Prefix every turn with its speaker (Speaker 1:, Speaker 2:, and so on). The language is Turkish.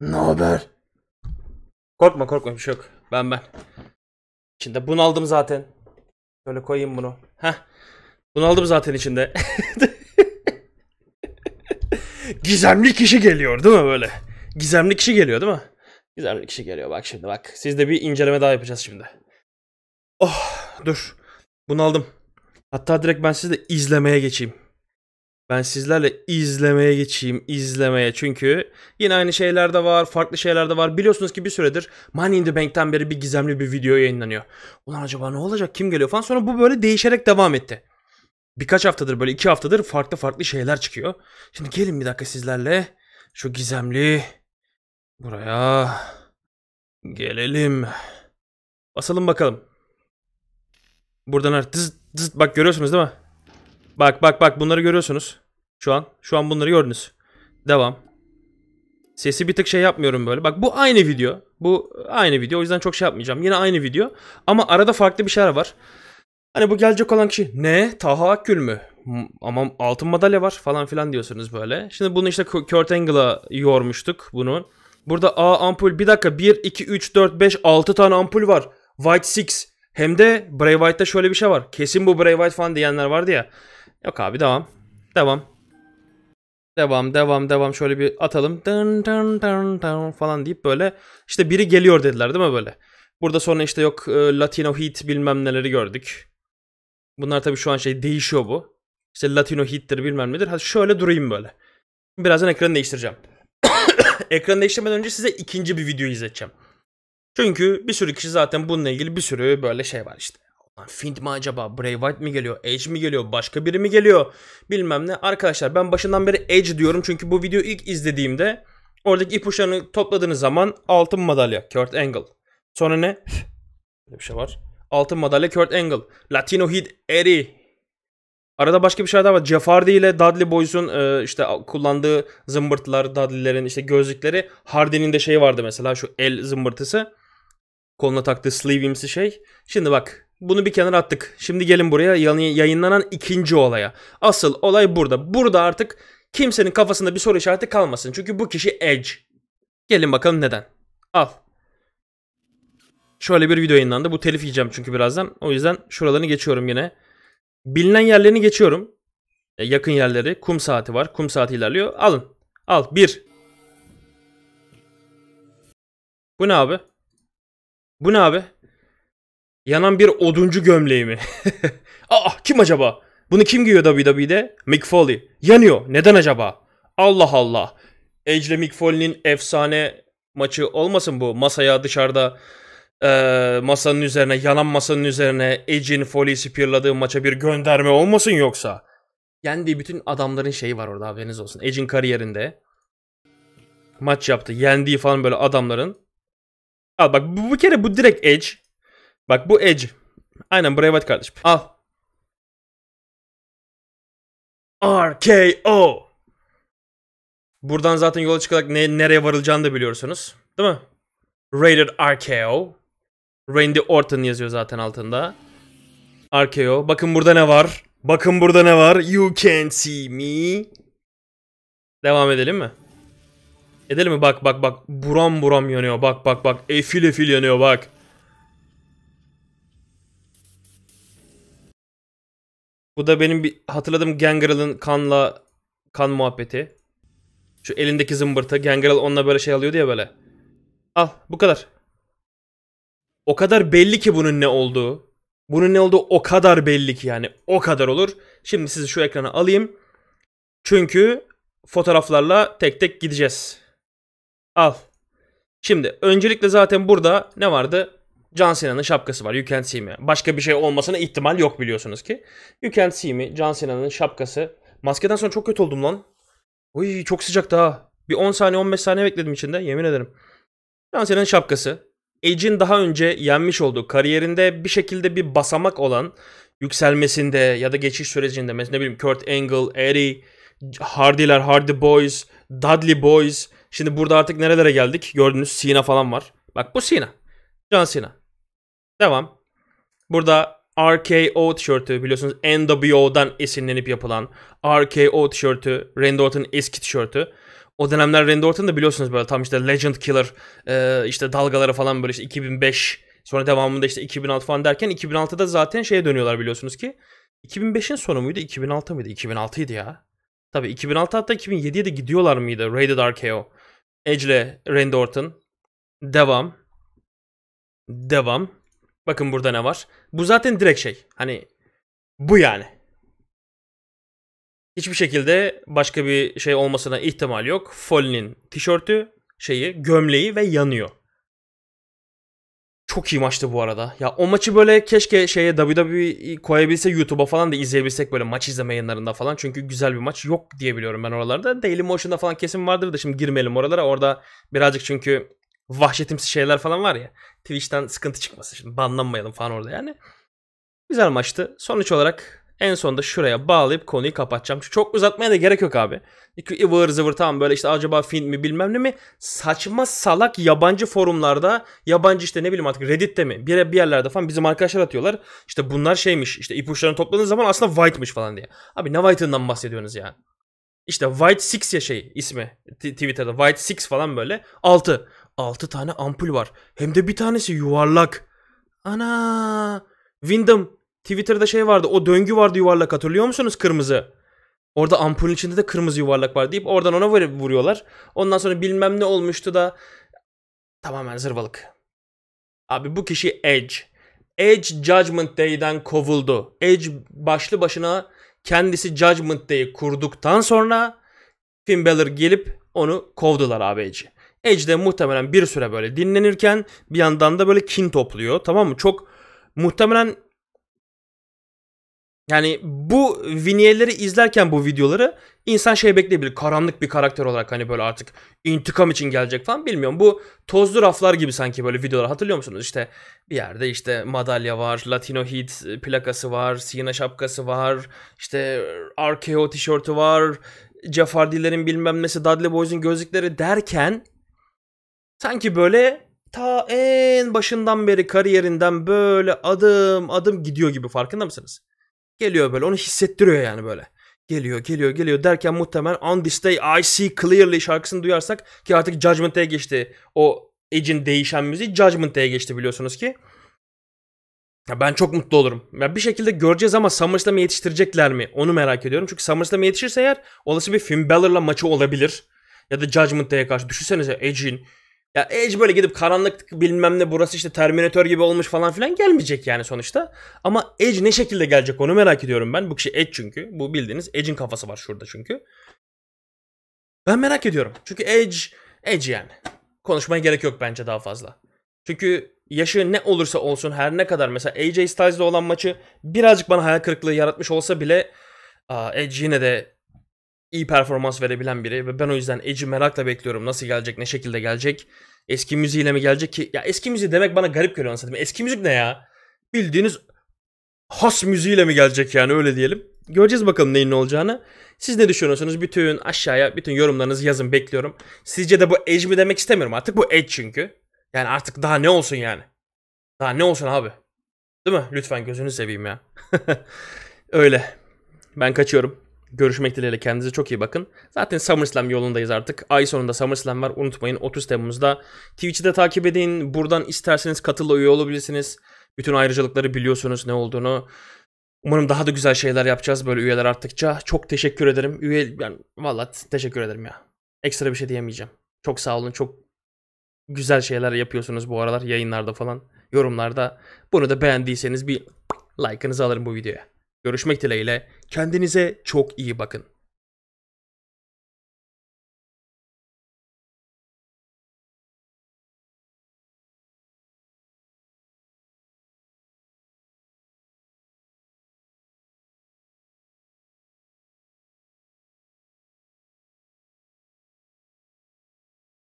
Speaker 1: Ne haber? Korkma korkma bir şey yok. Ben ben. İçinde bunaldım zaten. Şöyle koyayım bunu. Heh. Bunaldım zaten içinde. Gizemli kişi geliyor değil mi böyle? Gizemli kişi geliyor değil mi? Gizemli kişi geliyor bak şimdi bak. Sizde bir inceleme daha yapacağız şimdi. Oh dur. Bunaldım. Hatta direkt ben sizi de izlemeye geçeyim. Ben sizlerle izlemeye geçeyim, izlemeye. Çünkü yine aynı şeyler de var, farklı şeyler de var. Biliyorsunuz ki bir süredir Money in the Bank'ten beri bir gizemli bir video yayınlanıyor. Ulan acaba ne olacak, kim geliyor falan. Sonra bu böyle değişerek devam etti. Birkaç haftadır böyle iki haftadır farklı farklı şeyler çıkıyor. Şimdi gelin bir dakika sizlerle şu gizemli buraya gelelim. Basalım bakalım. Buradan artık zıt zıt bak görüyorsunuz değil mi? Bak bak bak bunları görüyorsunuz. Şu an. Şu an bunları gördünüz. Devam. Sesi bir tık şey yapmıyorum böyle. Bak bu aynı video. Bu aynı video. O yüzden çok şey yapmayacağım. Yine aynı video. Ama arada farklı bir şeyler var. Hani bu gelecek olan kişi ne? Taha Akgül mü? Hmm, ama altın madalya var falan filan diyorsunuz böyle. Şimdi bunu işte Kurt Angle'a yormuştuk bunu. Burada A ampul bir dakika 1, 2, 3, 4, 5, 6 tane ampul var. White 6. Hem de Bray White'da şöyle bir şey var. Kesin bu Bray White falan diyenler vardı ya. Yok abi devam. Devam. Devam devam devam şöyle bir atalım. Dın dın dın dın falan deyip böyle işte biri geliyor dediler değil mi böyle? Burada sonra işte yok e, Latino Heat bilmem neleri gördük. Bunlar tabii şu an şey değişiyor bu. İşte Latino Heat'tir bilmem nedir. Hadi şöyle durayım böyle. Birazdan ekranı değiştireceğim. ekranı değiştirmeden önce size ikinci bir video izleteceğim. Çünkü bir sürü kişi zaten bununla ilgili bir sürü böyle şey var işte. Fint mi acaba? Bray Wyatt mi geliyor? Edge mi geliyor? Başka biri mi geliyor? Bilmem ne. Arkadaşlar ben başından beri Edge diyorum. Çünkü bu videoyu ilk izlediğimde oradaki ipuçlarını topladığınız zaman altın madalya Kurt Angle. Sonra ne? Böyle bir şey var. Altın madalya Kurt Angle. Latino Hit Eri. Arada başka bir şey daha var. Jeff Hardy ile Dudley Boyz'un e, işte kullandığı zımbırtılar, Dudley'lerin işte gözlükleri. Hardy'nin de şeyi vardı mesela şu el zımbırtısı. Koluna taktığı sleeveimsi şey. Şimdi bak bunu bir kenara attık. Şimdi gelin buraya yayınlanan ikinci olaya. Asıl olay burada. Burada artık kimsenin kafasında bir soru işareti kalmasın. Çünkü bu kişi Edge. Gelin bakalım neden. Al. Şöyle bir video yayınlandı. Bu telif yiyeceğim çünkü birazdan. O yüzden şuralarını geçiyorum yine. Bilinen yerlerini geçiyorum. E, yakın yerleri. Kum saati var. Kum saati ilerliyor. Alın. Al. Bir. Bu ne abi? Bu ne abi? Yanan bir oduncu gömleği mi? Aa kim acaba? Bunu kim giyiyor WWE'de? Mick Foley. Yanıyor. Neden acaba? Allah Allah. Edge ile Mick Foley'nin efsane maçı olmasın bu? Masaya dışarıda e, masanın üzerine, yanan masanın üzerine Edge'in Foley'i spearladığı maça bir gönderme olmasın yoksa? Yendiği bütün adamların şeyi var orada haberiniz olsun. Edge'in kariyerinde maç yaptı. Yendiği falan böyle adamların. Al bak bu, bu kere bu direkt Edge Bak bu Edge. Aynen buraya bat kardeşim. Al. RKO. Buradan zaten yola çıkarak ne, nereye varılacağını da biliyorsunuz. Değil mi? Rated RKO. Randy Orton yazıyor zaten altında. RKO. Bakın burada ne var? Bakın burada ne var? You can't see me. Devam edelim mi? Edelim mi? Bak bak bak. Buram buram yanıyor. Bak bak bak. Efil efil yanıyor bak. Bu da benim bir hatırladığım Gangrel'ın kanla kan muhabbeti. Şu elindeki zımbırtı. Gangrel onunla böyle şey alıyordu ya böyle. Al bu kadar. O kadar belli ki bunun ne olduğu. Bunun ne olduğu o kadar belli ki yani. O kadar olur. Şimdi sizi şu ekrana alayım. Çünkü fotoğraflarla tek tek gideceğiz. Al. Şimdi öncelikle zaten burada ne vardı? John Cena'nın şapkası var. You Can't See Me. Başka bir şey olmasına ihtimal yok biliyorsunuz ki. You Can't See Me. John Cena'nın şapkası. Maskeden sonra çok kötü oldum lan. Uy çok sıcak daha. Bir 10 saniye 15 saniye bekledim içinde. Yemin ederim. John Cena'nın şapkası. Edge'in daha önce yenmiş olduğu kariyerinde bir şekilde bir basamak olan yükselmesinde ya da geçiş sürecinde mesela ne bileyim Kurt Angle, Eddie, Hardy'ler, Hardy Boys, Dudley Boys. Şimdi burada artık nerelere geldik? Gördüğünüz Cena falan var. Bak bu Cena. John Cena. Devam. Burada RKO tişörtü biliyorsunuz NWO'dan esinlenip yapılan RKO tişörtü Randy Orton'ın eski tişörtü. O dönemler Randy Orton da biliyorsunuz böyle tam işte Legend Killer e, işte dalgaları falan böyle işte 2005 sonra devamında işte 2006 falan derken 2006'da zaten şeye dönüyorlar biliyorsunuz ki 2005'in sonu muydu 2006 mıydı 2006'ydı ya. Tabii 2006 hatta 2007'ye de gidiyorlar mıydı Rated RKO. Edge ile Randy Orton. Devam. Devam. Bakın burada ne var. Bu zaten direkt şey. Hani bu yani. Hiçbir şekilde başka bir şey olmasına ihtimal yok. Foley'nin tişörtü, şeyi, gömleği ve yanıyor. Çok iyi maçtı bu arada. Ya o maçı böyle keşke şeye WWE koyabilse YouTube'a falan da izleyebilsek böyle maç izleme yayınlarında falan. Çünkü güzel bir maç yok diye biliyorum ben oralarda. Motion'da falan kesin vardır da şimdi girmeyelim oralara. Orada birazcık çünkü vahşetimsi şeyler falan var ya. Twitch'ten sıkıntı çıkmasın şimdi banlanmayalım falan orada yani. Güzel maçtı. Sonuç olarak en sonunda şuraya bağlayıp konuyu kapatacağım. Çünkü çok uzatmaya da gerek yok abi. Çünkü ıvır zıvır tamam böyle işte acaba film mi bilmem ne mi saçma salak yabancı forumlarda yabancı işte ne bileyim artık Reddit'te mi bir, bir yerlerde falan bizim arkadaşlar atıyorlar. İşte bunlar şeymiş işte ipuçlarını topladığınız zaman aslında White'mış falan diye. Abi ne White'ından bahsediyorsunuz yani? İşte White Six ya şey ismi Twitter'da White Six falan böyle 6. 6 tane ampul var. Hem de bir tanesi yuvarlak. Ana! Windham Twitter'da şey vardı. O döngü vardı yuvarlak hatırlıyor musunuz kırmızı? Orada ampulün içinde de kırmızı yuvarlak var deyip oradan ona vuruyorlar. Ondan sonra bilmem ne olmuştu da tamamen zırvalık. Abi bu kişi Edge. Edge Judgment Day'den kovuldu. Edge başlı başına kendisi Judgment Day'i kurduktan sonra Finn Balor gelip onu kovdular abi Edge'i. Edge de muhtemelen bir süre böyle dinlenirken bir yandan da böyle kin topluyor. Tamam mı? Çok muhtemelen yani bu vinyeleri izlerken bu videoları insan şey bekleyebilir. Karanlık bir karakter olarak hani böyle artık intikam için gelecek falan bilmiyorum. Bu tozlu raflar gibi sanki böyle videolar hatırlıyor musunuz? İşte bir yerde işte madalya var, Latino Heat plakası var, Sina şapkası var, işte RKO tişörtü var, Cefardillerin bilmem nesi, Dudley Boyz'un gözlükleri derken Sanki böyle ta en başından beri kariyerinden böyle adım adım gidiyor gibi farkında mısınız? Geliyor böyle onu hissettiriyor yani böyle. Geliyor geliyor geliyor derken muhtemelen On This Day I See Clearly şarkısını duyarsak ki artık Judgment Day geçti. O Edge'in değişen müziği Judgment Day'e geçti biliyorsunuz ki. Ya ben çok mutlu olurum. Ya bir şekilde göreceğiz ama SummerSlam'e yetiştirecekler mi? Onu merak ediyorum. Çünkü SummerSlam'e yetişirse eğer olası bir Finn Balor'la maçı olabilir. Ya da Judgment Day'e karşı. Düşünsenize Edge'in ya Edge böyle gidip karanlık bilmem ne burası işte Terminator gibi olmuş falan filan gelmeyecek yani sonuçta. Ama Edge ne şekilde gelecek onu merak ediyorum ben. Bu kişi Edge çünkü. Bu bildiğiniz Edge'in kafası var şurada çünkü. Ben merak ediyorum. Çünkü Edge, Edge yani. Konuşmaya gerek yok bence daha fazla. Çünkü yaşı ne olursa olsun her ne kadar mesela AJ Styles'la olan maçı birazcık bana hayal kırıklığı yaratmış olsa bile Edge yine de iyi performans verebilen biri ve ben o yüzden Edge'i merakla bekliyorum. Nasıl gelecek, ne şekilde gelecek? Eski müziğiyle mi gelecek ki? Ya eski müziği demek bana garip geliyor anasını Eski müzik ne ya? Bildiğiniz has müziğiyle mi gelecek yani öyle diyelim. Göreceğiz bakalım neyin ne olacağını. Siz ne düşünüyorsunuz? Bütün aşağıya bütün yorumlarınızı yazın bekliyorum. Sizce de bu Edge mi demek istemiyorum artık bu Edge çünkü. Yani artık daha ne olsun yani? Daha ne olsun abi? Değil mi? Lütfen gözünü seveyim ya. öyle. Ben kaçıyorum. Görüşmek dileğiyle kendinize çok iyi bakın. Zaten SummerSlam yolundayız artık. Ay sonunda SummerSlam var. Unutmayın 30 Temmuz'da. Twitch'i de takip edin. Buradan isterseniz katıl üye olabilirsiniz. Bütün ayrıcalıkları biliyorsunuz ne olduğunu. Umarım daha da güzel şeyler yapacağız böyle üyeler arttıkça. Çok teşekkür ederim. Üye yani valla teşekkür ederim ya. Ekstra bir şey diyemeyeceğim. Çok sağ olun. Çok güzel şeyler yapıyorsunuz bu aralar yayınlarda falan, yorumlarda. Bunu da beğendiyseniz bir like'ınızı alırım bu videoya. Görüşmek dileğiyle kendinize çok iyi bakın.